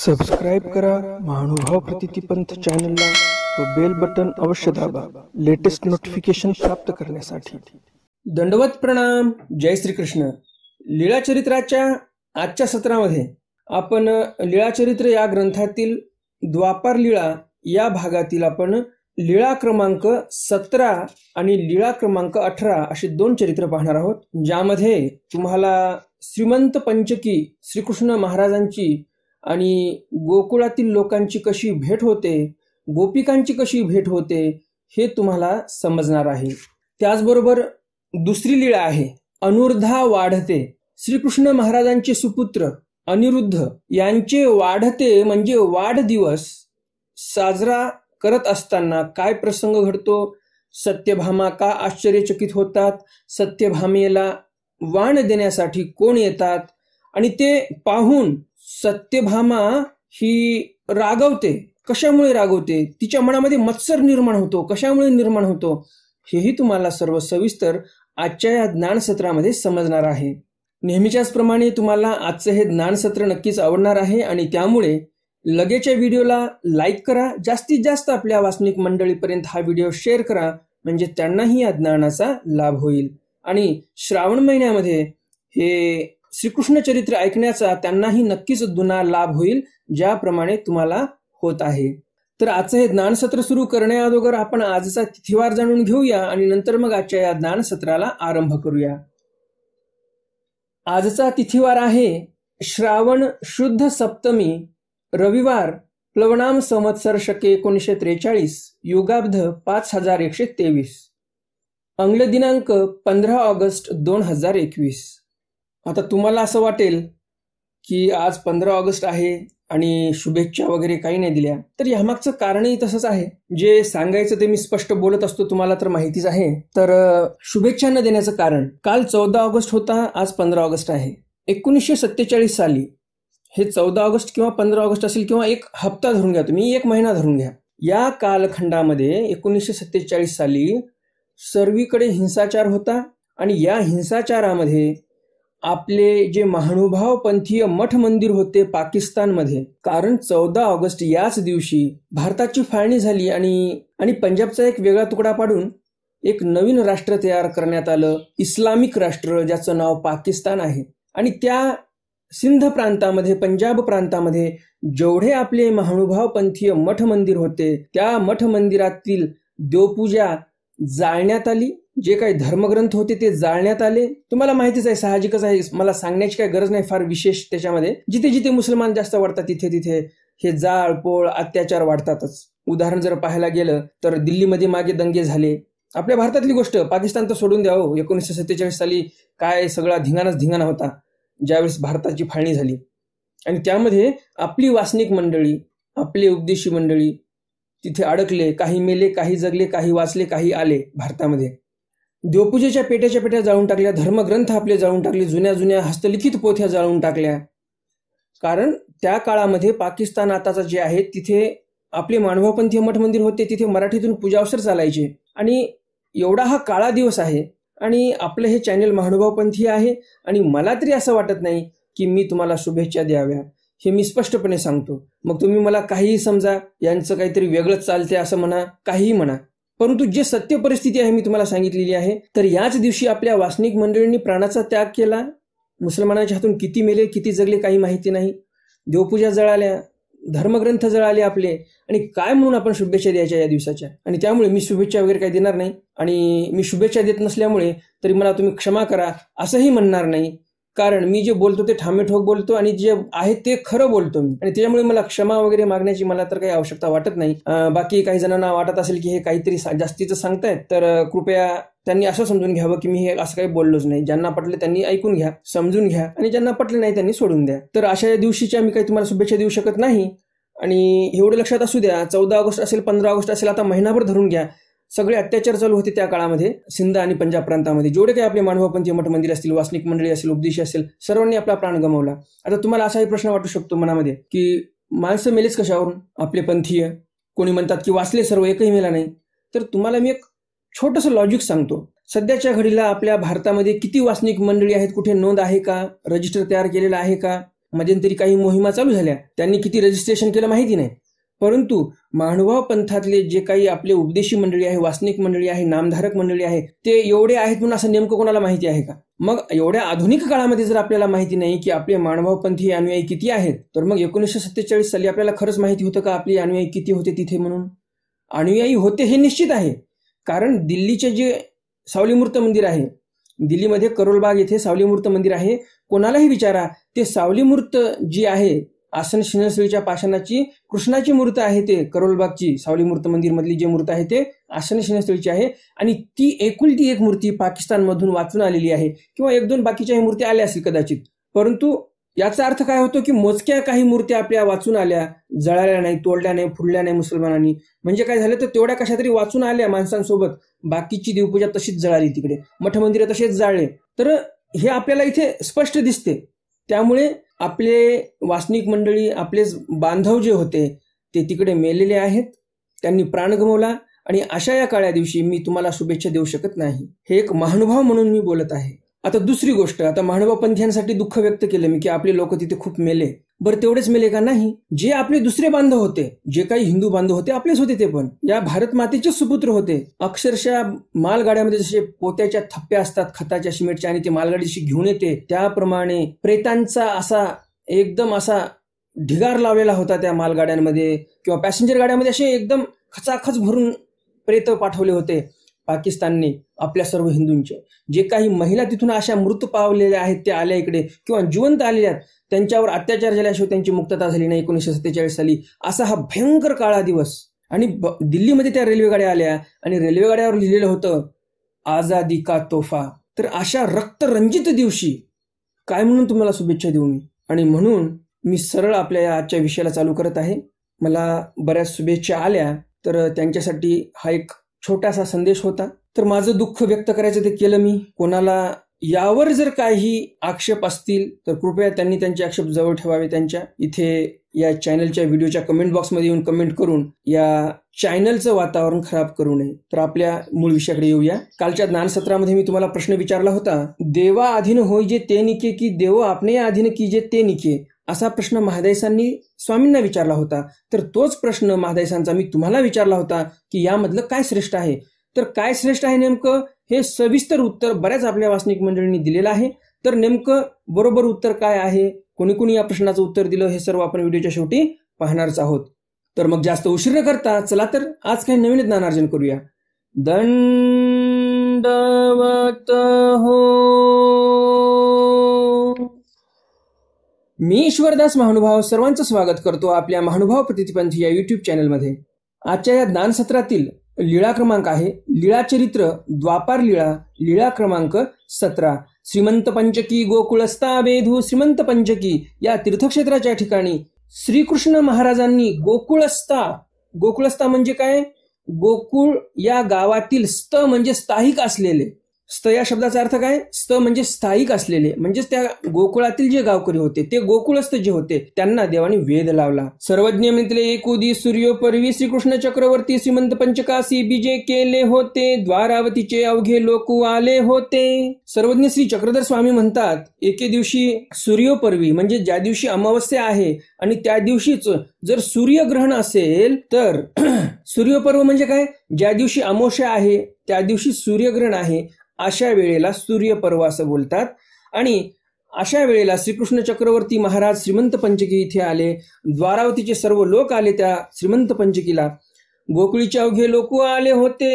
Subscribe करा महानुभाव प्रतितीपंथ चॅनलला व बेल बटन अवश्य दाबा लेटेस्ट नोटिफिकेशन प्राप्त करण्यासाठी दंडवत प्रणाम जय श्री कृष्ण लीळाचरित्राच्या आजच्या सत्रामध्ये आपण लीळाचरित्र या ग्रंथातील द्वापार लीळा या भागातील आपण लीळा क्रमांक सतरा आणि लीळा क्रमांक अठरा अशी दोन चरित्र पाहणार आहोत ज्यामध्ये तुम्हाला श्रीमंत पंचकी श्रीकृष्ण महाराजांची आणि गोकुळातील लोकांची कशी भेट होते गोपिकांची कशी भेट होते हे तुम्हाला समजणार आहे त्याचबरोबर दुसरी लीळा आहे अनुर्धा वाढते श्रीकृष्ण महाराजांचे सुपुत्र अनिरुद्ध यांचे वाढते म्हणजे वाढदिवस साजरा करत असताना काय प्रसंग घडतो सत्यभामा का आश्चर्यचकित होतात सत्यभामेला वाण देण्यासाठी कोण येतात आणि ते पाहून सत्यभामा ही रागवते कशामुळे रागवते तिच्या मनामध्ये मत्सर निर्माण होतो कशामुळे निर्माण होतो हेही तुम्हाला सर्व सविस्तर आजच्या या ज्ञानसत्रामध्ये समजणार आहे नेहमीच्याच प्रमाणे तुम्हाला आजचं हे ज्ञानसत्र नक्कीच आवडणार आहे आणि त्यामुळे या व्हिडिओला लाईक करा जास्तीत जास्त आपल्या वासनिक मंडळीपर्यंत हा व्हिडिओ शेअर करा म्हणजे त्यांनाही या ज्ञानाचा लाभ होईल आणि श्रावण महिन्यामध्ये हे श्रीकृष्ण चरित्र ऐकण्याचा त्यांनाही नक्कीच दुना लाभ होईल ज्याप्रमाणे तुम्हाला होत आहे तर आजचं हे ज्ञानसत्र सुरू करण्याअगोदर आपण आजचा तिथिवार जाणून घेऊया आणि नंतर मग आजच्या या सत्राला आरंभ करूया आजचा तिथीवार आहे श्रावण शुद्ध सप्तमी रविवार प्लवनाम संवत्सर शके एकोणीशे त्रेचाळीस युगाब्ध पाच हजार एकशे तेवीस अंगल दिनांक पंधरा ऑगस्ट दोन हजार एकवीस आता तुम्हाला असं वाटेल की आज पंधरा ऑगस्ट आहे आणि शुभेच्छा वगैरे काही नाही दिल्या तर यामागचं कारणही तसंच आहे जे सांगायचं ते मी स्पष्ट बोलत असतो तुम्हाला तर माहितीच आहे तर शुभेच्छा न देण्याचं कारण काल चौदा ऑगस्ट होता आज पंधरा ऑगस्ट आहे एकोणीसशे सत्तेचाळीस साली हे चौदा ऑगस्ट किंवा पंधरा ऑगस्ट असेल किंवा एक हप्ता धरून घ्या तुम्ही एक महिना धरून घ्या या कालखंडामध्ये एकोणीसशे सत्तेचाळीस साली सर्वीकडे हिंसाचार होता आणि या हिंसाचारामध्ये आपले जे महानुभाव पंथीय मठ मंदिर होते पाकिस्तानमध्ये कारण चौदा ऑगस्ट याच दिवशी भारताची फाळणी झाली आणि आणि पंजाबचा एक वेगळा तुकडा पाडून एक नवीन राष्ट्र तयार करण्यात आलं इस्लामिक राष्ट्र ज्याचं नाव पाकिस्तान आहे आणि त्या सिंध प्रांतामध्ये पंजाब प्रांतामध्ये जेवढे आपले महानुभाव पंथीय मठ मंदिर होते त्या मठ मंदिरातील देवपूजा जाळण्यात आली जे काही धर्मग्रंथ होते ते जाळण्यात आले तुम्हाला माहितीच आहे साहजिकच आहे मला सांगण्याची काही गरज नाही फार विशेष त्याच्यामध्ये जिथे जिथे मुसलमान जास्त वाढतात तिथे तिथे हे जाळ पोळ अत्याचार वाढतातच उदाहरण जर पाहायला गेलं तर दिल्लीमध्ये मागे दंगे झाले आपल्या भारतातली गोष्ट पाकिस्तान तर सोडून द्यावं हो. एकोणीसशे सत्तेचाळीस साली काय सगळा धिंगाणाच धिंगाणा होता ज्यावेळेस भारताची फाळणी झाली आणि त्यामध्ये आपली वासनिक मंडळी आपले उपदेशी मंडळी तिथे अडकले काही मेले काही जगले काही वाचले काही आले भारतामध्ये देवपूजेच्या पेट्याच्या पेट्या जाळून टाकल्या धर्मग्रंथ आपले जाळून टाकले जुन्या जुन्या हस्तलिखित पोथ्या जाळून टाकल्या कारण त्या काळामध्ये पाकिस्तान आताचा जे आहे तिथे आपले मानवपंथीय मठ मंदिर होते तिथे मराठीतून पूजावसर चालायचे आणि एवढा हा काळा दिवस आहे आणि आपलं हे चॅनेल महानुभावपंथी आहे आणि मला तरी असं वाटत नाही की मी तुम्हाला शुभेच्छा द्याव्या हे मी स्पष्टपणे सांगतो मग तुम्ही मला काहीही समजा यांचं काहीतरी वेगळंच चालते असं म्हणा काहीही म्हणा परंतु जे सत्य परिस्थिती आहे मी तुम्हाला सांगितलेली आहे तर याच दिवशी आपल्या वासनिक मंडळींनी प्राणाचा त्याग केला मुसलमानाच्या हातून किती मेले किती जगले काही माहिती नाही देवपूजा जळाल्या धर्मग्रंथ जळाले आपले आणि काय म्हणून आपण शुभेच्छा द्यायच्या या दिवसाच्या आणि त्यामुळे मी शुभेच्छा वगैरे काही देणार नाही आणि मी शुभेच्छा देत नसल्यामुळे तरी मला तुम्ही क्षमा करा असंही म्हणणार नाही कारण मी जे बोलतो ते ठामे ठोक बोलतो आणि जे आहे ते खरं बोलतो मी आणि त्याच्यामुळे मला क्षमा वगैरे मागण्याची मला तर काही आवश्यकता वाटत नाही बाकी काही जणांना वाटत असेल की हे काहीतरी जास्तीचं सांगतायत तर कृपया त्यांनी असं समजून घ्यावं की मी हे असं काही बोललोच नाही ज्यांना पटले त्यांनी ऐकून घ्या समजून घ्या आणि ज्यांना पटले नाही त्यांनी सोडून द्या तर अशा या दिवशीच्या मी काही तुम्हाला शुभेच्छा देऊ शकत नाही आणि एवढं लक्षात असू द्या चौदा ऑगस्ट असेल पंधरा ऑगस्ट असेल आता महिनाभर धरून घ्या सगळे अत्याचार चालू होते त्या काळामध्ये सिंध आणि पंजाब प्रांतामध्ये जेवढे काही आपले मानवपंथी मठ मंदिर असतील वासनिक मंडळी असेल उपदेशी असेल सर्वांनी आपला प्राण गमावला आता तुम्हाला असाही प्रश्न वाटू शकतो मनामध्ये की माणसं मेलेच कशावरून आपले पंथीय कोणी म्हणतात की वाचले सर्व एकही मेला नाही तर तुम्हाला मी एक छोटंसं लॉजिक सांगतो सध्याच्या घडीला आपल्या भारतामध्ये किती वासनिक मंडळी आहेत कुठे नोंद आहे का रजिस्टर तयार केलेला आहे का मध्यंतरी काही मोहिमा चालू झाल्या त्यांनी किती रजिस्ट्रेशन केलं माहिती नाही परंतु मानवा पंथातले जे काही आपले उपदेशी मंडळी आहे वासनिक मंडळी आहे नामधारक मंडळी आहे ते एवढे आहेत म्हणून असं नेमकं कोणाला माहिती आहे का मग एवढ्या आधुनिक काळामध्ये जर आपल्याला माहिती नाही की आपले ही अनुयायी किती आहेत तर मग एकोणीसशे सत्तेचाळीस साली आपल्याला खरंच माहिती होतं का आपली अनुयायी किती होते तिथे म्हणून अनुयायी होते हे निश्चित आहे कारण दिल्लीचे जे सावलीमूर्त मंदिर आहे दिल्लीमध्ये करोलबाग येथे सावलीमूर्त मंदिर आहे कोणालाही विचारा ते सावलीमूर्त जी आहे आसन शिनसवीच्या पाषाणाची कृष्णाची मूर्त आहे ते करोलबागची सावली मूर्त मंदिर मधली जी मूर्त आहे ते आसन शिनसवीची आहे आणि ती एकुलती एक मूर्ती पाकिस्तानमधून वाचून आलेली आहे किंवा एक दोन बाकीच्याही मूर्ती आल्या असतील कदाचित परंतु याचा अर्थ काय होतो की मोजक्या काही मूर्त्या आपल्या वाचून आल्या जळाल्या नाही तोडल्या नाही फुडल्या नाही मुसलमानांनी म्हणजे काय झालं तर तेवढ्या कशा तरी वाचून आल्या माणसांसोबत बाकीची देवपूजा तशीच जळाली तिकडे मठ मंदिरं तसेच जाळले तर हे आपल्याला इथे स्पष्ट दिसते त्यामुळे आपले वासनिक मंडळी आपले बांधव जे होते ते तिकडे मेलेले आहेत त्यांनी प्राण गमवला आणि अशा या काळ्या दिवशी मी तुम्हाला शुभेच्छा देऊ शकत नाही हे एक महानुभाव म्हणून मी बोलत आहे आता दुसरी गोष्ट आता महानुभाव पंथीयांसाठी दुःख व्यक्त केलं मी की आपले लोक तिथे खूप मेले बरं तेवढेच मिले का नाही जे आपले दुसरे बांधव होते जे काही हिंदू बांधव होते आपलेच होते ते पण या भारत मातेचे सुपुत्र होते अक्षरशः मालगाड्यामध्ये जसे पोत्याच्या थप्प्या असतात खताच्या सिमेंटच्या आणि ते मालगाडीशी घेऊन येते त्याप्रमाणे प्रेतांचा असा एकदम असा ढिगार लावलेला होता त्या मालगाड्यांमध्ये किंवा पॅसेंजर गाड्यांमध्ये असे एकदम खचाखच भरून प्रेत पाठवले होते पाकिस्तानने आपल्या सर्व हिंदूंचे जे काही महिला तिथून अशा मृत पावलेल्या आहेत त्या आल्या इकडे किंवा जिवंत आलेल्या आहेत त्यांच्यावर अत्याचार झाल्याशिवाय त्यांची मुक्तता झाली नाही एकोणीसशे सत्तेचाळीस साली असा हा भयंकर काळा दिवस आणि दिल्लीमध्ये त्या रेल्वेगाड्या आल्या आणि रेल्वेगाड्यावर लिहिलेलं होतं आझादी का तोफा तर अशा रक्तरंजित दिवशी काय म्हणून तुम्हाला शुभेच्छा देऊ मी आणि म्हणून मी सरळ आपल्या या आजच्या विषयाला चालू करत आहे मला बऱ्याच शुभेच्छा आल्या तर त्यांच्यासाठी हा एक छोटासा संदेश होता तर माझं दुःख व्यक्त करायचं ते केलं मी कोणाला यावर जर काही आक्षेप असतील तर कृपया त्यांनी त्यांचे आक्षेप जवळ ठेवावे त्यांच्या इथे या चॅनलच्या व्हिडिओच्या कमेंट बॉक्समध्ये येऊन कमेंट करून या चॅनलचं वातावरण खराब करू नये तर आपल्या मूळ विषयाकडे येऊया कालच्या ज्ञानसत्रामध्ये मी तुम्हाला प्रश्न विचारला होता देवा अधीन होय जे ते निके की देव आपणे अधीन की जे ते निके असा प्रश्न महादेसांनी स्वामींना विचारला होता तर तोच प्रश्न महादेसांचा मी तुम्हाला विचारला होता की यामधलं काय श्रेष्ठ आहे तर काय श्रेष्ठ आहे नेमकं हे सविस्तर उत्तर बऱ्याच आपल्या वासनिक मंडळींनी दिलेलं आहे तर नेमकं बरोबर उत्तर काय आहे कोणी कोणी या प्रश्नाचं उत्तर दिलं हे सर्व आपण व्हिडिओच्या शेवटी पाहणारच आहोत तर मग जास्त उशीर न करता चला तर आज काही नवीन ज्ञानार्जन करूया दंडवत हो मी ईश्वरदास महानुभाव सर्वांचं स्वागत करतो आपल्या महानुभाव प्रतिपंथी या युट्यूब चॅनलमध्ये आजच्या या ज्ञानसत्रातील लीळा क्रमांक आहे लीळाचरित्र द्वापार लीळा लीळा क्रमांक सतरा श्रीमंत पंचकी गोकुळस्ता वेधू श्रीमंत पंचकी या तीर्थक्षेत्राच्या ठिकाणी श्रीकृष्ण महाराजांनी गोकुळस्ता गोकुळस्ता म्हणजे काय गोकुळ या गावातील स्त म्हणजे स्थायिक असलेले स्त या शब्दाचा अर्थ काय स्त म्हणजे स्थायिक असलेले म्हणजेच त्या गोकुळातील जे गावकरी होते ते गोकुळस्थ जे होते त्यांना देवाने वेद लावला सर्वज्ञ म्हटले एकुदी सूर्यो श्रीकृष्ण चक्रवर्ती श्रीमंत पंचकासी बीजे केले होते द्वारावतीचे अवघे लोक आले होते सर्वज्ञ श्री चक्रधर स्वामी म्हणतात एके दिवशी सूर्योपर्वी म्हणजे ज्या दिवशी अमावस्या आहे आणि त्या दिवशीच जर सूर्यग्रहण असेल तर सूर्यपर्व म्हणजे काय ज्या दिवशी अमावस्या आहे त्या दिवशी सूर्यग्रहण आहे अशा वेळेला सूर्यपर्व असं बोलतात आणि अशा वेळेला श्रीकृष्ण चक्रवर्ती महाराज श्रीमंत पंचकी इथे आले द्वारावतीचे सर्व लोक आले त्या श्रीमंत पंचकीला गोकुळीचे अवघे लोक आले होते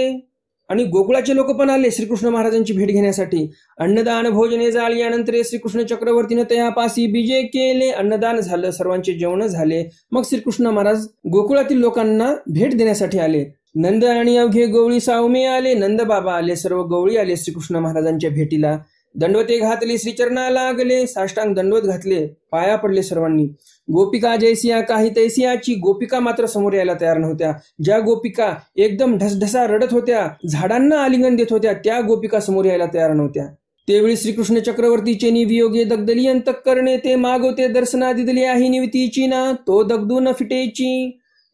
आणि गोकुळाचे लोक पण आले श्रीकृष्ण महाराजांची भेट घेण्यासाठी अन्नदान भोजने झाले यानंतर श्रीकृष्ण चक्रवर्तीनं तयापासी बीजे केले अन्नदान झालं सर्वांचे जेवण झाले मग श्रीकृष्ण महाराज गोकुळातील लोकांना भेट देण्यासाठी आले नंद आणि अवघे गवळी सावमे आले नंद बाबा आले सर्व गवळी आले श्रीकृष्ण महाराजांच्या भेटीला दंडवते घातले श्रीचरणा लागले साष्टांग दंडवत घातले पाया पडले सर्वांनी गोपिका जैसिया काही तैसियाची गोपिका मात्र समोर यायला तयार नव्हत्या ज्या गोपिका एकदम ढसढसा रडत होत्या झाडांना आलिंगन देत होत्या त्या गोपिका समोर यायला तयार नव्हत्या तेवेळी श्रीकृष्ण चक्रवर्तीचे निवियोगे दगदली अंतक करणे ते मागवते दर्शना दिदली आहे निवतीची ना तो दगदू न फिटेची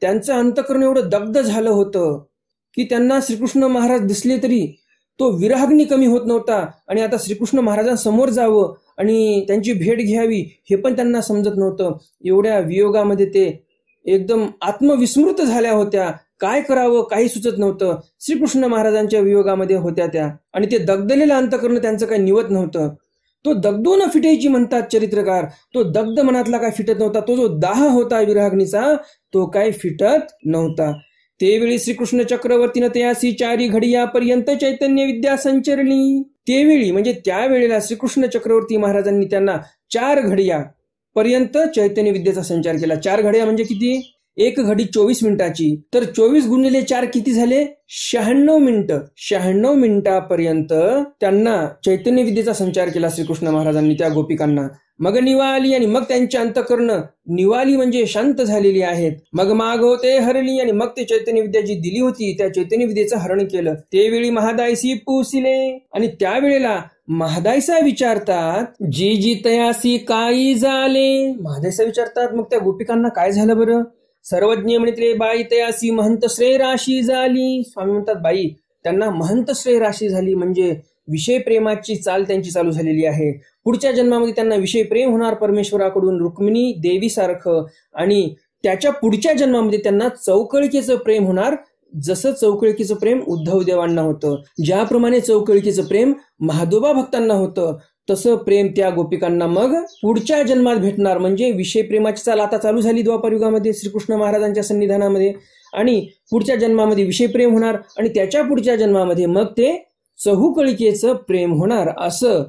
त्यांचं अंतकरण एवढं दग्ध झालं होतं की त्यांना श्रीकृष्ण महाराज दिसले तरी तो विराग्नी कमी होत नव्हता आणि आता श्रीकृष्ण महाराजांसमोर जावं आणि त्यांची भेट घ्यावी हे पण त्यांना समजत नव्हतं एवढ्या वियोगामध्ये ते एकदम आत्मविस्मृत झाल्या होत्या काय करावं काही सुचत नव्हतं श्रीकृष्ण महाराजांच्या वियोगामध्ये होत्या त्या आणि ते दगदलेलं अंतकरण त्यांचं काही निवत नव्हतं तो दगदो न फिटायची म्हणतात चरित्रकार तो दग्ध मनातला काय फिटत नव्हता तो जो दाह होता विराग्नीचा तो काय फिटत नव्हता तेवेळी श्रीकृष्ण चक्रवर्तीनं त्यासी चारी पर्यंत चैतन्य विद्या संचरली तेवेळी म्हणजे त्यावेळेला श्रीकृष्ण चक्रवर्ती महाराजांनी त्यांना चार घडिया पर्यंत चैतन्य विद्येचा संचार केला चार घड्या म्हणजे किती एक घडी चोवीस मिनिटाची तर चोवीस गुणिले चार किती झाले शहाण्णव मिनिट शहाण्णव मिनिटापर्यंत त्यांना चैतन्य संचार केला श्रीकृष्ण महाराजांनी त्या गोपिकांना मग निवाली आणि मग त्यांची अंतकरण निवाली म्हणजे शांत झालेली आहेत मग माग होते हरली आणि मग ते चैतन्य विद्या जी दिली होती त्या चैतन्य हरण केलं ते वेळी महादायसी पुसिले आणि त्यावेळेला महादायसा विचारतात जी जी तयासी काय झाले महादायसा विचारतात मग त्या गोपिकांना काय झालं बरं सर्वज्ञ म्हणते बाई तयासी महंत श्रेय राशी झाली स्वामी म्हणतात बाई त्यांना महंत श्रेय राशी झाली म्हणजे विषय प्रेमाची चाल त्यांची चालू झालेली आहे पुढच्या जन्मामध्ये त्यांना विषय प्रेम होणार परमेश्वराकडून रुक्मिणी देवीसारखं आणि त्याच्या पुढच्या जन्मामध्ये त्यांना चौकळकीचं प्रेम होणार जसं चौकळकीचं प्रेम उद्धव देवांना होतं ज्याप्रमाणे चौकळकीचं प्रेम महादोबा भक्तांना होतं तसं प्रेम त्या गोपिकांना मग पुढच्या जन्मात भेटणार म्हणजे विषय प्रेमाची चाल आता चालू झाली युगामध्ये श्रीकृष्ण महाराजांच्या सन्निधानामध्ये आणि पुढच्या जन्मामध्ये विषय प्रेम होणार आणि त्याच्या पुढच्या जन्मामध्ये मग ते चहुकळिकेचं प्रेम होणार असं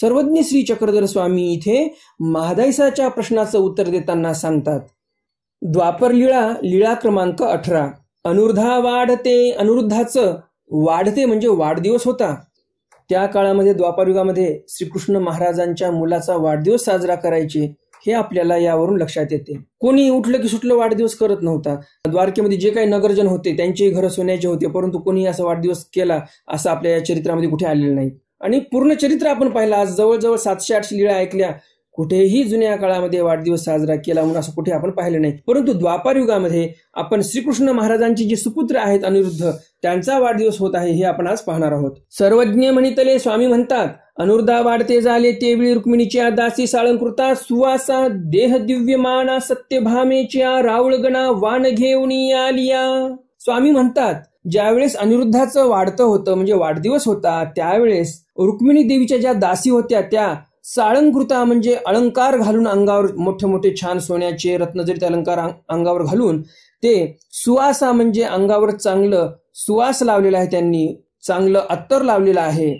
सर्वज्ञ श्री चक्रधर स्वामी इथे महादैसाच्या प्रश्नाचं उत्तर देताना सांगतात द्वापर लिळा लिळा क्रमांक अठरा अनुर्धा वाढते अनुरुद्धाचं वाढते म्हणजे वाढदिवस होता त्या काळामध्ये द्वापारयुगामध्ये श्रीकृष्ण महाराजांच्या मुलाचा वाढदिवस साजरा करायचे हे आपल्याला यावरून लक्षात येते कोणी उठलं की सुटलं वाढदिवस करत नव्हता द्वारकेमध्ये जे काही नगरजन होते त्यांची घरं सोन्याचे होते परंतु कोणी असा वाढदिवस केला असं आपल्या या चरित्रामध्ये कुठे आलेलं नाही आणि पूर्ण चरित्र आपण पाहिलं आज जवळजवळ सातशे आठशे लिळा ऐकल्या कुठेही जुन्या काळामध्ये वाढदिवस साजरा केला म्हणून असं कुठे आपण पाहिलं नाही परंतु द्वापार युगामध्ये आपण श्रीकृष्ण महाराजांची जे सुपुत्र आहेत अनिरुद्ध त्यांचा वाढदिवस होत आहे हे आपण आज पाहणार आहोत सर्वज्ञ म्हणितले स्वामी म्हणतात अनुर्धा वाढते झाले तेवेळी रुक्मिणीच्या दासी साळंकृता सुवासा देह दिव्यमाना सत्यभामेच्या रावळगणा वान घेऊन आलिया स्वामी म्हणतात ज्यावेळेस अनिरुद्धाचं वाढतं होतं म्हणजे वाढदिवस होता त्यावेळेस रुक्मिणी देवीच्या ज्या दासी होत्या त्या साळंकृता म्हणजे अलंकार घालून अंगावर मोठे मोठे छान सोन्याचे रत्नजरीत अलंकार अंगावर घालून ते सुवासा म्हणजे अंगावर चांगलं सुवास लावलेला आहे त्यांनी चांगलं अत्तर लावलेलं आहे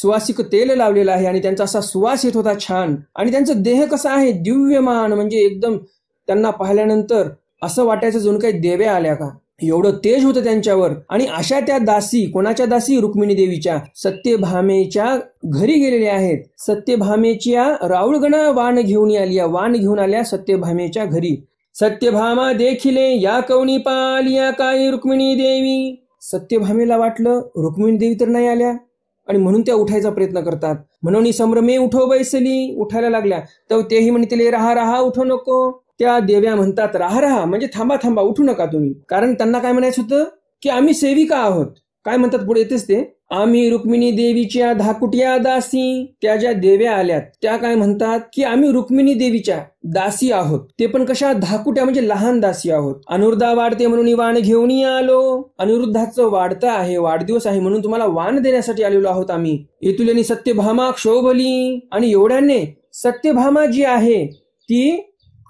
सुवासिक तेल लावलेलं आहे आणि त्यांचा असा सुवास येत होता छान आणि त्यांचं देह कसं आहे दिव्यमान म्हणजे एकदम त्यांना पाहिल्यानंतर असं वाटायचं जणू काही देव्या आल्या का एवढं तेज होतं त्यांच्यावर आणि अशा त्या दासी कोणाच्या दासी रुक्मिणी देवीच्या सत्यभामेच्या घरी गेलेल्या आहेत सत्यभामेच्या राऊळगणा वाण घेऊन आली वाण घेऊन आल्या सत्यभामेच्या घरी सत्यभामा देखिले या कवणी पालिया काय रुक्मिणी देवी सत्यभामेला वाटलं रुक्मिणी देवी तर नाही आल्या आणि म्हणून त्या उठायचा प्रयत्न करतात म्हणून संभ्रमे उठो बैसली उठायला लागल्या तर तेही म्हणतील रहा रहा उठो नको त्या देव्या म्हणतात राहा राहा म्हणजे थांबा थांबा उठू नका तुम्ही कारण त्यांना काय म्हणायचं होतं की आम्ही सेविका आहोत काय म्हणतात पुढे येतेच ते आम्ही रुक्मिणी देवीच्या धाकुट्या दासी त्या ज्या देव्या आल्यात त्या काय म्हणतात की आम्ही रुक्मिणी देवीच्या दासी आहोत ते पण कशा धाकुट्या म्हणजे लहान दासी आहोत अनुरुद्धा वाढते म्हणून वाण घेऊन आलो अनुरुद्धाचं वाढता आहे वाढदिवस आहे म्हणून तुम्हाला वाण देण्यासाठी आलेलो आहोत आम्ही येतुल्यानी सत्यभामा क्षोभली आणि एवढ्याने सत्यभामा जी आहे ती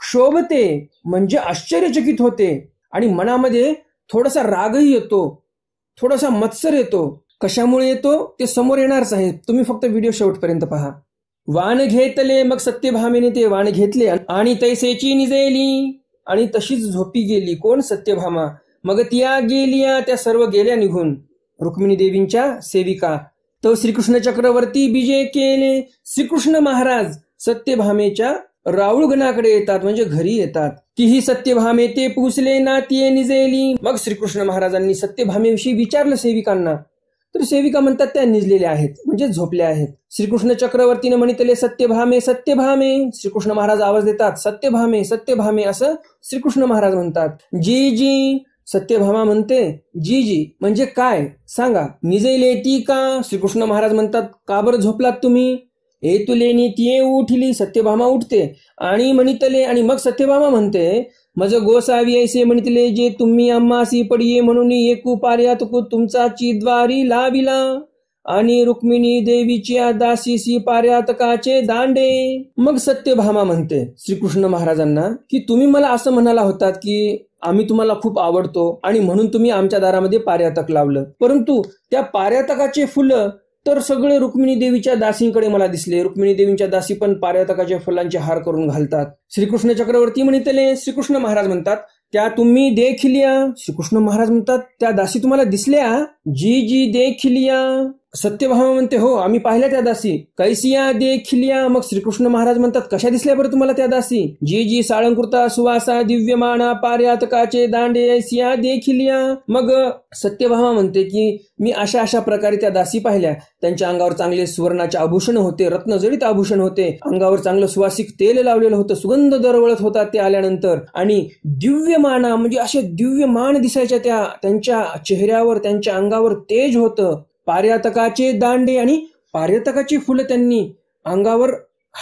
क्षोभते म्हणजे आश्चर्यचकित होते आणि मनामध्ये थोडासा रागही येतो थोडासा मत्सर येतो कशामुळे येतो ते समोर येणारच आहे तुम्ही फक्त व्हिडिओ शेवटपर्यंत पहा वाण घेतले मग सत्यभामेने ते वाण घेतले आणि तैसेची निजेली आणि तशीच झोपी गेली कोण सत्यभामा मग त्या गेलिया त्या सर्व गेल्या निघून रुक्मिणी देवींच्या सेविका तो श्रीकृष्ण चक्रवर्ती विजय केले श्रीकृष्ण महाराज सत्यभामेच्या गणाकडे येतात म्हणजे घरी येतात ही सत्यभामे ते पुसले ना ती निजेली मग श्रीकृष्ण महाराजांनी सत्यभामेविषयी विचारलं सेविकांना तर सेविका म्हणतात त्या निजलेल्या आहेत म्हणजे झोपल्या आहेत श्रीकृष्ण चक्रवर्तीने म्हणितले सत्यभामे सत्यभामे श्रीकृष्ण महाराज आवाज देतात सत्यभामे सत्यभामे असं श्रीकृष्ण महाराज म्हणतात जी जी सत्यभामा म्हणते जी जी म्हणजे काय सांगा निजेले ती का श्रीकृष्ण महाराज म्हणतात का बरं झोपलात तुम्ही हे नी तिये उठली सत्यभामा उठते आणि म्हणितले आणि मग सत्यभामा म्हणते मज गोसावी ऐसे म्हणितले जे तुम्ही अम्मासी पडिये म्हणून एकू पार्या तुकू तुमचा चिद्वारी लाविला आणि रुक्मिणी देवीच्या दासीसी पार्यातकाचे दांडे मग सत्यभामा म्हणते श्रीकृष्ण महाराजांना की तुम्ही मला असं म्हणाला होतात की आम्ही तुम्हाला खूप आवडतो आणि म्हणून तुम्ही आमच्या दारामध्ये पार्यातक लावलं परंतु त्या पार्यातकाचे फुलं तर सगळे रुक्मिणी देवीच्या दासींकडे मला दिसले रुक्मिणी देवींच्या दासी पण पार्वतकाच्या फुलांचे हार करून घालतात श्रीकृष्ण चक्रवर्ती म्हणितले श्रीकृष्ण महाराज म्हणतात त्या तुम्ही देखिल्या श्रीकृष्ण महाराज म्हणतात त्या दासी तुम्हाला दिसल्या जी जी देखिलिया सत्यभामा म्हणते हो आम्ही पाहिल्या त्या दासी कैसिया देखिलिया मग श्रीकृष्ण महाराज म्हणतात कशा दिसल्या बरं तुम्हाला त्या दासी जी जी साळंकृता सुवासा दिव्यमाना पार्यातकाचे दांडे ऐसिया देखिलिया मग सत्यभामा म्हणते की मी अशा अशा प्रकारे त्या दासी पाहिल्या त्यांच्या अंगावर चांगले सुवर्णाचे आभूषण होते रत्नजडित आभूषण होते अंगावर चांगलं सुवासिक तेल लावलेलं होतं सुगंध दरवळत होता ते आल्यानंतर आणि दिव्यमाना म्हणजे असे दिव्यमान दिसायच्या त्या त्यांच्या चेहऱ्यावर त्यांच्या अंगावर अंगावर तेज होतं पार्यातकाचे दांडे आणि पार्यातकाची फुलं त्यांनी अंगावर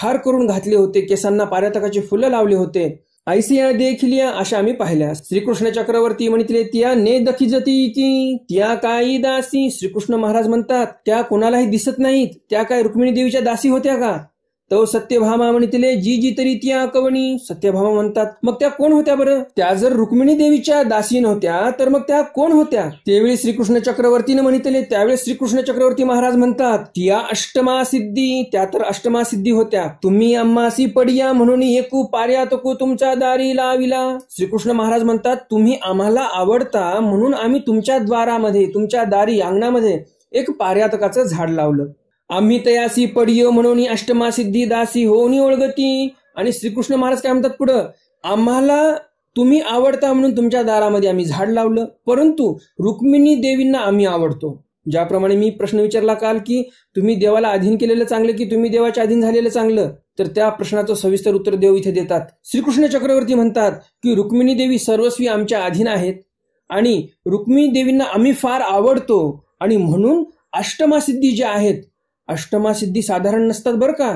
हार करून घातले होते केसांना पार्यातकाची फुलं लावले होते आयसिया या अशा आम्ही पाहिल्या श्रीकृष्ण चक्रवर्ती म्हणितले त्या ने दखी की त्या काही दासी श्रीकृष्ण महाराज म्हणतात त्या कोणालाही दिसत नाहीत त्या काय रुक्मिणी देवीच्या दासी होत्या का तो सत्यभामा म्हणितले जी जी तरी ती कवणी सत्यभामा म्हणतात मग त्या कोण होत्या बरं त्या जर रुक्मिणी देवीच्या दासी नव्हत्या तर मग त्या कोण होत्या त्यावेळी श्रीकृष्ण चक्रवर्तीने म्हणितले त्यावेळी श्रीकृष्ण चक्रवर्ती महाराज म्हणतात त्या अष्टमा सिद्धी त्या तर अष्टमा सिद्धी होत्या तुम्ही अम्मासी पडिया म्हणून एकू पार्या तकू तुमच्या दारी लाविला श्रीकृष्ण महाराज म्हणतात तुम्ही आम्हाला आवडता म्हणून आम्ही तुमच्या द्वारामध्ये तुमच्या दारी अंगणामध्ये एक पार्यातकाचं झाड लावलं आम्ही तयासी पडिय म्हणून अष्टमा सिद्धी दासी होनी ओळगती आणि श्रीकृष्ण महाराज काय म्हणतात पुढं आम्हाला तुम्ही आवडता म्हणून तुमच्या दारामध्ये आम्ही झाड लावलं परंतु रुक्मिणी देवींना आम्ही आवडतो ज्याप्रमाणे मी प्रश्न विचारला काल की तुम्ही देवाला अधीन केलेलं चांगलं की तुम्ही देवाच्या अधीन झालेलं चांगलं तर त्या प्रश्नाचं सविस्तर उत्तर देव इथे देतात श्रीकृष्ण चक्रवर्ती म्हणतात की रुक्मिणी देवी सर्वस्वी आमच्या अधीन आहेत आणि रुक्मिणी देवींना आम्ही फार आवडतो आणि म्हणून अष्टमासिद्धी जे आहेत सिद्धी साधारण नसतात बरं का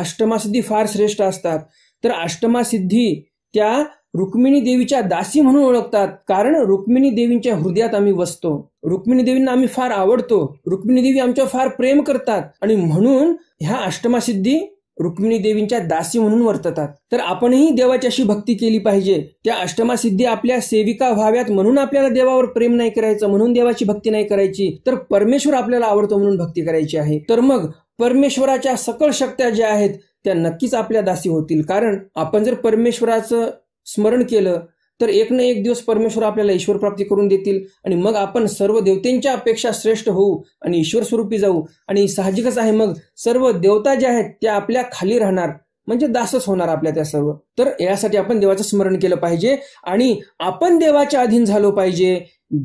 अष्टमासिद्धी फार श्रेष्ठ असतात तर अष्टमासिद्धी त्या रुक्मिणी देवीच्या दासी म्हणून ओळखतात कारण रुक्मिणी देवींच्या हृदयात आम्ही वसतो रुक्मिणी देवींना आम्ही फार आवडतो रुक्मिणी देवी आमच्यावर फार प्रेम करतात आणि म्हणून ह्या अष्टमासिद्धी रुक्मिणी देवींच्या दासी म्हणून वर्ततात तर आपणही देवाची अशी भक्ती केली पाहिजे त्या अष्टमा सिद्धी आपल्या सेविका व्हाव्यात म्हणून आपल्याला देवावर प्रेम नाही करायचं म्हणून देवाची भक्ती नाही करायची तर परमेश्वर आपल्याला आवडतो म्हणून भक्ती करायची आहे तर मग परमेश्वराच्या सकल शक्त्या ज्या आहेत त्या नक्कीच आपल्या दासी होतील कारण आपण जर परमेश्वराचं स्मरण केलं तर एक ना एक दिवस परमेश्वर आपल्याला ईश्वर प्राप्ती करून देतील आणि मग आपण सर्व देवतेंच्या अपेक्षा श्रेष्ठ होऊ आणि ईश्वर स्वरूपी जाऊ आणि साहजिकच आहे मग सर्व देवता ज्या आहेत त्या आपल्या खाली राहणार म्हणजे दासच होणार आपल्या त्या सर्व तर यासाठी आपण देवाचं स्मरण केलं पाहिजे आणि आपण देवाच्या अधीन झालो पाहिजे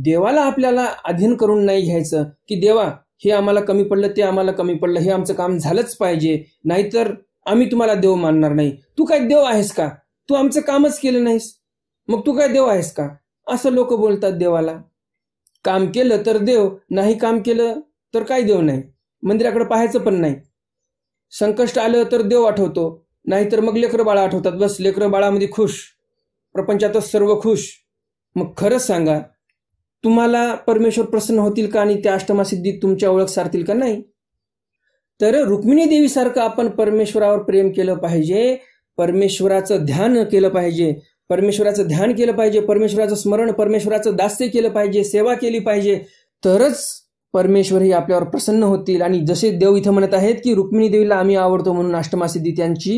देवाला आपल्याला अधीन करून नाही घ्यायचं की देवा हे आम्हाला कमी पडलं ते आम्हाला कमी पडलं हे आमचं काम झालंच पाहिजे नाहीतर आम्ही तुम्हाला देव मानणार नाही तू काय देव आहेस का तू आमचं कामच केलं नाहीस मग तू काय देव आहेस का असं लोक बोलतात देवाला काम केलं तर देव नाही काम केलं तर काय देव नाही मंदिराकडे पाहायचं पण नाही संकष्ट आलं तर देव आठवतो नाहीतर मग लेकरं बाळा आठवतात बस लेकर बाळामध्ये खुश प्रपंचातच सर्व खुश मग खरंच सांगा तुम्हाला परमेश्वर प्रसन्न होतील का आणि त्या अष्टमासिद्धीत तुमच्या ओळख सारतील का नाही तर रुक्मिणी देवीसारखं आपण परमेश्वरावर प्रेम केलं पाहिजे परमेश्वराचं ध्यान केलं पाहिजे परमेश्वराचं ध्यान केलं पाहिजे परमेश्वराचं स्मरण परमेश्वराचं दास्य केलं पाहिजे सेवा केली पाहिजे तरच परमेश्वर परमेश्वरही आपल्यावर प्रसन्न होतील आणि जसे देव इथं म्हणत आहेत की रुक्मिणी देवीला आम्ही आवडतो म्हणून अष्टमासिद्धी त्यांची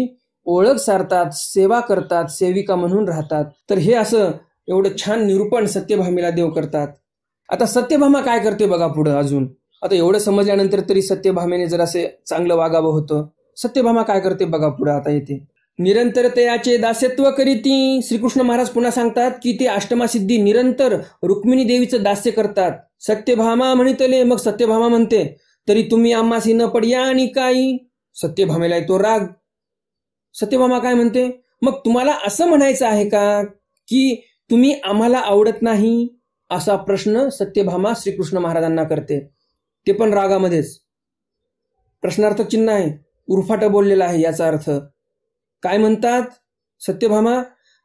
ओळख सारतात सेवा करतात सेविका म्हणून राहतात तर हे असं एवढं छान निरूपण सत्यभामीला देव करतात आता सत्यभामा काय करते बघा पुढं अजून आता एवढं समजल्यानंतर तरी सत्यभामेने जर असे चांगलं वागावं होतं सत्यभामा काय करते बघा पुढं आता येते याचे दास्यत्व करीती श्रीकृष्ण महाराज पुन्हा सांगतात की ते अष्टमासिद्धी निरंतर रुक्मिणी देवीचं दास्य करतात सत्यभामा म्हणितले मग सत्यभामा म्हणते तरी तुम्ही आम्हासी न पडया आणि काही सत्यभामेला येतो राग सत्यभामा काय म्हणते मग तुम्हाला असं म्हणायचं आहे का की तुम्ही आम्हाला आवडत नाही असा प्रश्न सत्यभामा श्रीकृष्ण महाराजांना करते ते पण रागामध्येच प्रश्नार्थ चिन्ह आहे उर्फाट बोललेला आहे याचा अर्थ काय म्हणतात सत्यभामा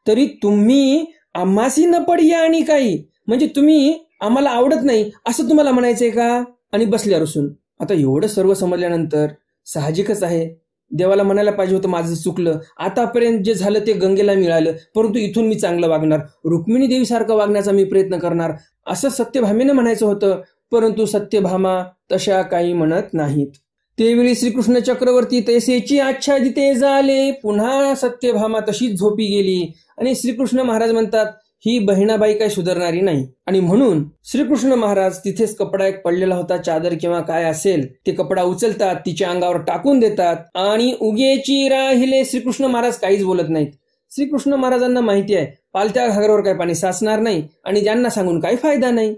तरी तुम्ही आम्हासी न पडिया आणि काही म्हणजे तुम्ही आम्हाला आवडत नाही असं तुम्हाला म्हणायचंय का आणि बसल्या रुसून आता एवढं सर्व समजल्यानंतर साहजिकच आहे देवाला म्हणायला पाहिजे होतं माझं चुकलं आतापर्यंत जे झालं ते गंगेला मिळालं परंतु इथून मी चांगलं वागणार रुक्मिणी देवीसारखं वागण्याचा मी प्रयत्न करणार असं सत्यभामेनं म्हणायचं होतं परंतु सत्यभामा तशा काही म्हणत नाहीत तेवेळी श्रीकृष्ण चक्रवर्ती तैसेची आच्छादिते झाले पुन्हा सत्यभामा तशीच झोपी गेली आणि श्रीकृष्ण महाराज म्हणतात ही बहिणाबाई काय सुधारणारी नाही आणि म्हणून श्रीकृष्ण महाराज तिथेच कपडा एक पडलेला होता चादर किंवा काय असेल ते कपडा उचलतात तिच्या अंगावर टाकून देतात आणि उगेची राहिले श्रीकृष्ण महाराज काहीच बोलत नाहीत श्रीकृष्ण महाराजांना माहिती आहे पालत्या घागरावर काय पाणी साचणार नाही आणि ज्यांना सांगून काही फायदा नाही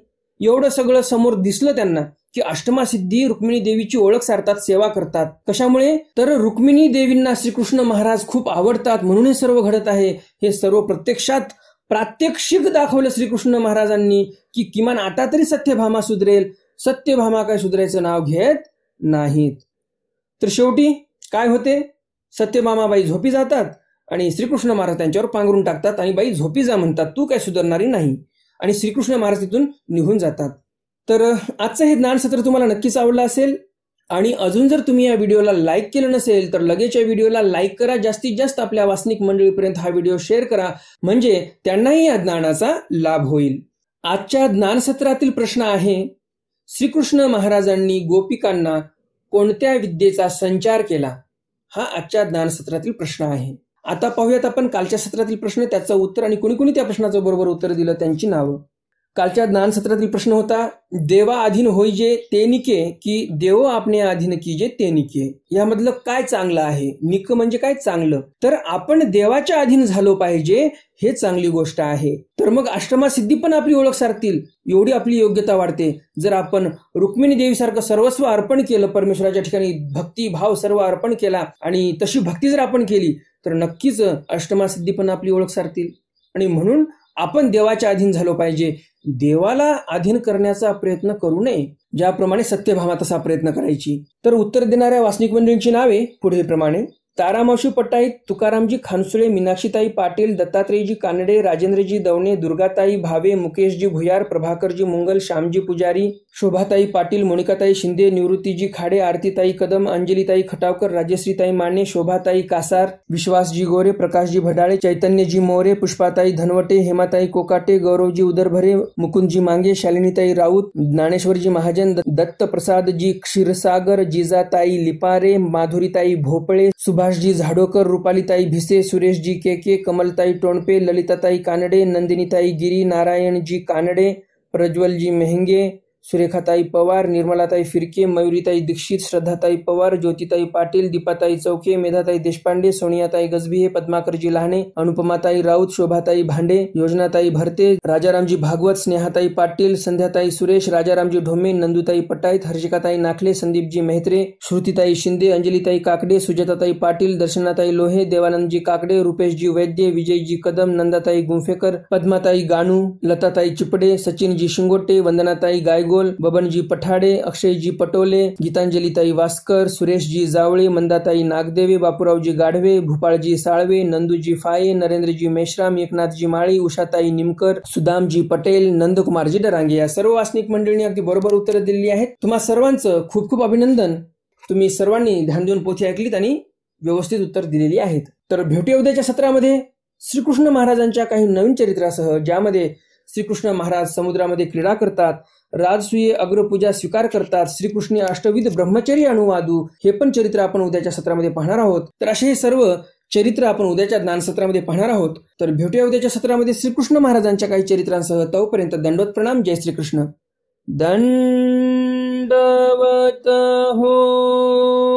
एवढं सगळं समोर दिसलं त्यांना की अष्टमा सिद्धी रुक्मिणी देवीची ओळख सारतात सेवा करतात कशामुळे तर रुक्मिणी देवींना श्रीकृष्ण महाराज खूप आवडतात म्हणून हे सर्व घडत आहे हे सर्व प्रत्यक्षात प्रात्यक्षिक दाखवलं श्रीकृष्ण महाराजांनी की किमान आता तरी सत्यभामा सुधरेल सत्यभामा काय सुधरायचं नाव घेत नाहीत तर शेवटी काय होते सत्यभामाबाई झोपी जातात आणि श्रीकृष्ण महाराज त्यांच्यावर पांघरून टाकतात आणि बाई झोपी जा म्हणतात तू काय सुधरणारी नाही आणि श्रीकृष्ण महाराज तिथून निघून जातात तर आजचं हे ज्ञानसत्र तुम्हाला नक्कीच आवडलं असेल आणि अजून जर तुम्ही या व्हिडिओला लाईक केलं नसेल तर लगेच या व्हिडिओला लाईक करा जास्तीत जास्त आपल्या वासनिक मंडळीपर्यंत हा व्हिडिओ शेअर करा म्हणजे त्यांनाही या ज्ञानाचा लाभ होईल आजच्या ज्ञानसत्रातील प्रश्न आहे श्रीकृष्ण महाराजांनी गोपिकांना कोणत्या विद्येचा संचार केला हा आजच्या ज्ञानसत्रातील प्रश्न आहे आता पाहूयात आपण कालच्या सत्रातील प्रश्न त्याचं उत्तर आणि कुणी कुणी त्या प्रश्नाचं बरोबर उत्तर दिलं त्यांची नावं कालच्या ज्ञानसत्रातील प्रश्न होता देवा अधीन होईजे ते निके की देव आपणे अधीन जे ते निके यामधलं काय चांगलं आहे निक म्हणजे काय चांगलं तर आपण देवाच्या अधीन झालो पाहिजे हे चांगली गोष्ट आहे तर मग अष्टमासिद्धी पण आपली ओळख सारतील एवढी आपली योग्यता वाढते जर आपण रुक्मिणी देवीसारखं सर्वस्व अर्पण केलं परमेश्वराच्या ठिकाणी भक्ती भाव सर्व अर्पण केला आणि तशी भक्ती जर आपण केली तर नक्कीच अष्टमासिद्धी पण आपली ओळख सारतील आणि म्हणून आपण देवाच्या अधीन झालो पाहिजे देवाला अधीन करण्याचा प्रयत्न करू नये ज्याप्रमाणे सत्यभामा तसा प्रयत्न करायची तर उत्तर देणाऱ्या वासनिक मंडळींची नावे पुढीलप्रमाणे तारामावशी पट्टाई तुकारामजी खानसुळे मीनाक्षीताई पाटील दत्तात्रेयजी कानडे राजेंद्रजी दवणे दुर्गाताई भावे मुकेशजी भुयार प्रभाकरजी मुंगल श्यामजी पुजारी शोभाताई पाटील मोनिकाताई शिंदे निवृत्तीजी खाडे आरतीताई कदम अंजलीताई खटावकर राजश्रीताई माने शोभाताई कासार विश्वासजी गोरे प्रकाशजी भडाळे चैतन्यजी मोरे पुष्पाताई धनवटे हेमाताई कोकाटे गौरवजी उदरभरे मुकुंदजी मांगे शालिनीताई राऊत ज्ञानेश्वरजी महाजन दत्त प्रसादजी क्षीरसागर जिजाताई लिपारे माधुरीताई भोपळे सुभाषजी झाडोकर रुपालीताई भिसे सुरेशजी केके कमलताई टोणपे ललिताताई कानडे नंदिनीताई गिरी नारायणजी कानडे प्रज्वलजी मेहंगे सुरेखाताई पवार निर्मलाताई फिरके मयुरीताई दीक्षित श्रद्धाताई पवार ज्योतिताई पाटील दीपाताई चौके मेधाताई देशपांडे सोनियाताई गजभिये पद्माकरजी लहाणे अनुपमाताई राऊत शोभाताई भांडे योजनाताई भरते राजारामजी भागवत स्नेहाताई पाटील संध्याताई सुरेश राजारामजी ढोमे नंदुताई पटाईत हर्षिकाताई नाखले संदीपजी मेहत्रे श्रुतीताई शिंदे अंजलीताई काकडे सुजाताताई पाटील दर्शनाताई लोहे देवानंदजी काकडे रुपेशजी वैद्य विजयजी कदम नंदाताई गुंफेकर पद्माताई गाणू लताताई चिपडे सचिनजी शिंगोटे वंदनाताई गायगो गोडबोलेगोल बबनजी पठाडे अक्षयजी पटोले गीतांजलीताई वास्कर सुरेशजी जावळे मंदाताई नागदेवे बापूरावजी गाढवे भूपाळजी साळवे नंदूजी फाये नरेंद्रजी मेश्राम एकनाथजी माळी उषाताई निमकर सुदामजी पटेल नंदकुमारजी डरांगे या सर्व वासनिक मंडळींनी अगदी बरोबर उत्तर दिलेली आहेत तुम्हा सर्वांचं खूप खूप अभिनंदन तुम्ही सर्वांनी ध्यान देऊन पोथी ऐकलीत आणि व्यवस्थित उत्तर दिलेली आहेत तर भेटी उद्याच्या सत्रामध्ये श्रीकृष्ण महाराजांच्या काही नवीन चरित्रासह ज्यामध्ये श्रीकृष्ण महाराज समुद्रामध्ये क्रीडा करतात राजसूय अग्रपूजा स्वीकार करतात श्रीकृष्ण अष्टविध ब्रह्मचर्य अनुवादू हे पण चरित्र आपण उद्याच्या सत्रामध्ये पाहणार आहोत तर असे हे सर्व चरित्र आपण उद्याच्या ज्ञानसत्रामध्ये पाहणार आहोत तर भेटूया उद्याच्या सत्रामध्ये श्रीकृष्ण महाराजांच्या काही चरित्रांसह तोपर्यंत दंडवत प्रणाम जय श्रीकृष्ण दंडवत हो